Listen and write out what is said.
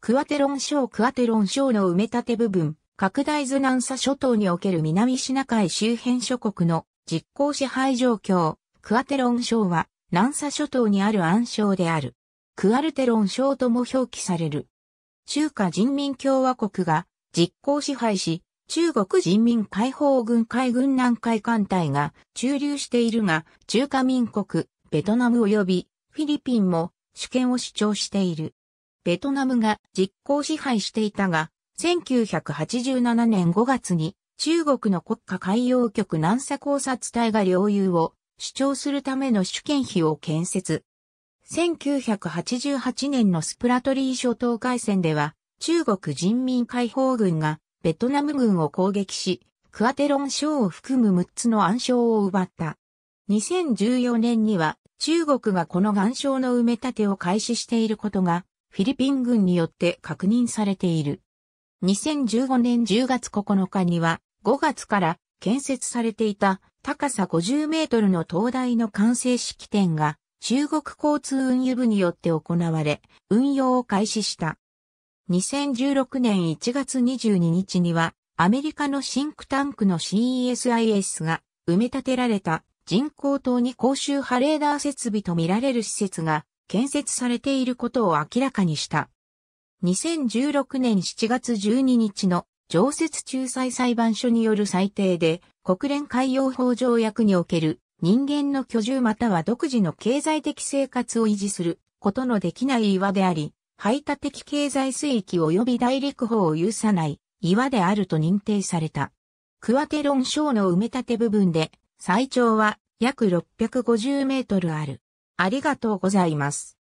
クアテロン省クアテロン省の埋め立て部分、拡大図南沙諸島における南シナ海周辺諸国の実効支配状況、クアテロン省は南沙諸島にある暗礁である。クアルテロン省とも表記される。中華人民共和国が実効支配し、中国人民解放軍海軍南海艦隊が駐留しているが、中華民国、ベトナム及びフィリピンも主権を主張している。ベトナムが実効支配していたが、1987年5月に中国の国家海洋局南沙考察隊が領有を主張するための主権費を建設。1988年のスプラトリー諸島海戦では、中国人民解放軍がベトナム軍を攻撃し、クアテロン省を含む6つの暗礁を奪った。2014年には中国がこの岩礁の埋め立てを開始していることがフィリピン軍によって確認されている。2015年10月9日には5月から建設されていた高さ50メートルの灯台の完成式典が中国交通運輸部によって行われ、運用を開始した。2016年1月22日には、アメリカのシンクタンクの CESIS が埋め立てられた人工島に公衆波レーダー設備とみられる施設が建設されていることを明らかにした。2016年7月12日の常設仲裁裁判所による裁定で国連海洋法条約における人間の居住または独自の経済的生活を維持することのできない岩であり、排他的経済水域及び大陸法を有さない岩であると認定された。クワテロン礁の埋め立て部分で最長は約650メートルある。ありがとうございます。